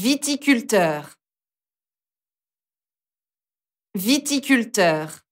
Viticulteur. Viticulteur.